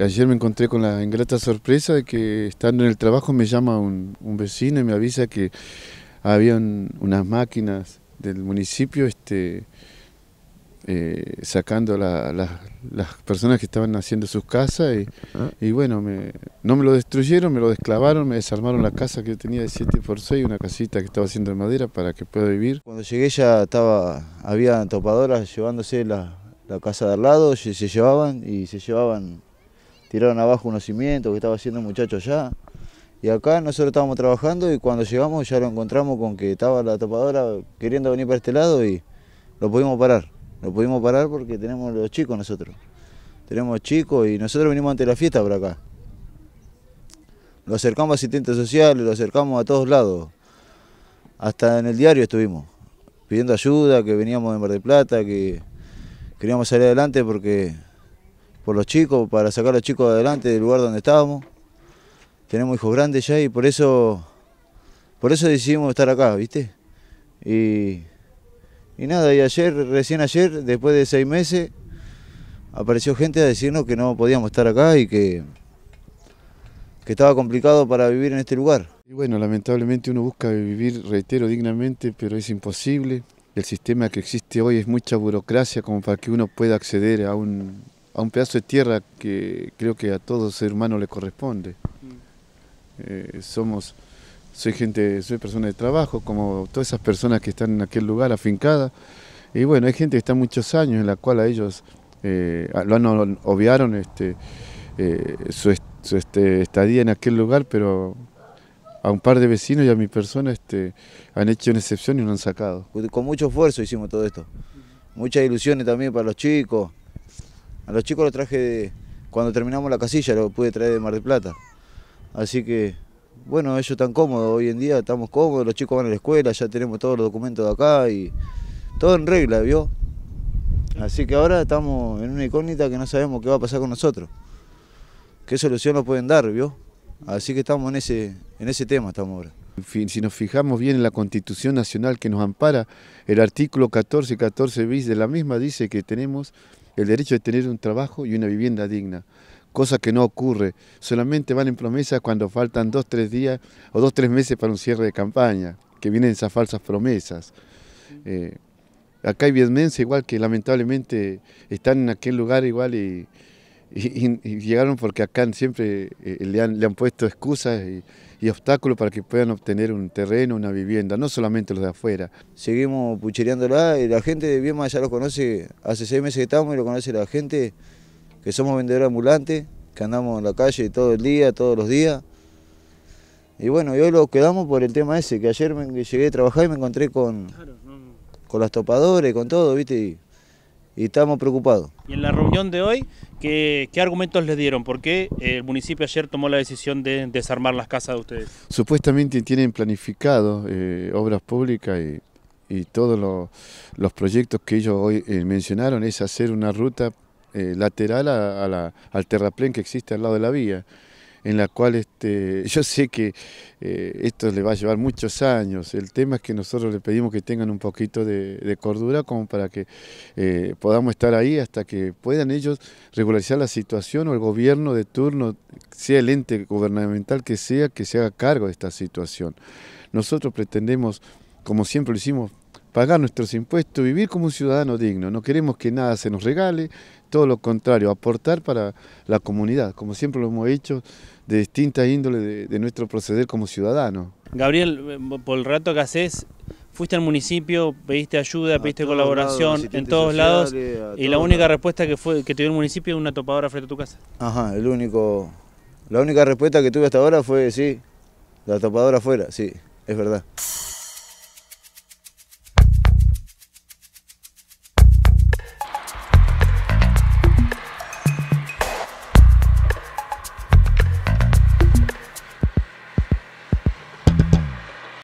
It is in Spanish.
ayer me encontré con la ingrata sorpresa de que estando en el trabajo me llama un, vecino y me avisa que habían unas máquinas del municipio este, eh, sacando las personas que estaban haciendo sus casas ah. y, bueno, me, no me lo destruyeron, me lo desclavaron, me desarmaron la casa que yo tenía de 7 por 6, una casita que estaba haciendo de madera para que pueda vivir. Cuando llegué ya estaba, había topadoras llevándose la, casa de al lado, se llevaban y se llevaban tiraron abajo unos cimientos que estaba haciendo un muchacho allá. Y acá nosotros estábamos trabajando y cuando llegamos ya lo encontramos con que estaba la tapadora queriendo venir para este lado y lo pudimos parar. Lo pudimos parar porque tenemos los chicos nosotros. Tenemos chicos y nosotros venimos ante la fiesta para acá. Lo acercamos a asistentes sociales, lo acercamos a todos lados. Hasta en el diario estuvimos pidiendo ayuda, que veníamos de Mar del Plata, que queríamos salir adelante porque por los chicos, para sacar a los chicos adelante del lugar donde estábamos. Tenemos hijos grandes ya y por eso, por eso decidimos estar acá, ¿viste? Y, y nada, y ayer, recién ayer, después de seis meses, apareció gente a decirnos que no podíamos estar acá y que, que estaba complicado para vivir en este lugar. Y bueno, lamentablemente uno busca vivir, reitero, dignamente, pero es imposible. El sistema que existe hoy es mucha burocracia como para que uno pueda acceder a un, a un pedazo de tierra que creo que a todo ser humano le corresponde. Eh, somos, soy gente, soy persona de trabajo, como todas esas personas que están en aquel lugar afincada Y bueno, hay gente que está muchos años en la cual a ellos eh, lo han obviaron este, eh, su, este, estadía en aquel lugar, pero a un par de vecinos y a mi persona este, han hecho una excepción y lo han sacado. Con mucho esfuerzo hicimos todo esto. Muchas ilusiones también para los chicos, a los chicos los traje de, cuando terminamos la casilla, los pude traer de Mar del Plata. Así que, bueno, ellos están cómodos, hoy en día estamos cómodos, los chicos van a la escuela, ya tenemos todos los documentos de acá y todo en regla, ¿vio? Así que ahora estamos en una incógnita que no sabemos qué va a pasar con nosotros. ¿Qué solución nos pueden dar, vio? Así que estamos en ese, en ese tema, estamos ahora. Si nos fijamos bien en la Constitución Nacional que nos ampara, el artículo 14 y 14 bis de la misma dice que tenemos el derecho de tener un trabajo y una vivienda digna, cosa que no ocurre, solamente van en promesas cuando faltan dos, tres días o dos, tres meses para un cierre de campaña, que vienen esas falsas promesas. Eh, acá hay vietmenses igual que lamentablemente están en aquel lugar igual y, llegaron porque acá siempre eh, le, han, puesto excusas y obstáculos para que puedan obtener un terreno, una vivienda, no solamente los de afuera. Seguimos puchereándola, y eh, la gente de Viema ya lo conoce, hace seis meses que estamos y lo conoce la gente, que somos vendedores ambulantes, que andamos en la calle todo el día, todos los días. Y bueno, y hoy lo quedamos por el tema ese, que ayer me, llegué a trabajar y me encontré con, con las topadores, con todo, ¿viste? y estamos preocupados. Y en la reunión de hoy, ¿qué, argumentos les dieron? ¿Por qué eh, el municipio ayer tomó la decisión de desarmar las casas de ustedes? Supuestamente tienen planificado eh, obras públicas y, todos los proyectos que ellos hoy eh, mencionaron es hacer una ruta lateral la, al terraplén que existe al lado de la vía en la cual este, yo sé que eh, esto le va a llevar muchos años. El tema es que nosotros le pedimos que tengan un poquito de, cordura como para que eh, podamos estar ahí hasta que puedan ellos regularizar la situación o el gobierno de turno, sea el ente gubernamental que sea, que se haga cargo de esta situación. Nosotros pretendemos, como siempre lo hicimos, pagar nuestros impuestos, vivir como un ciudadano digno. No queremos que nada se nos regale, todo lo contrario, aportar para la comunidad, como siempre lo hemos hecho, de distintas índoles de, nuestro proceder como ciudadano. Gabriel, eh, por el rato que haces, fuiste al municipio, pediste ayuda, pediste colaboración en todos lados, y la única respuesta que, fue, que tuvo el municipio es una topadora frente a tu casa. Ajá, el único, la única respuesta que tuve hasta ahora fue sí, la topadora afuera, sí, es verdad.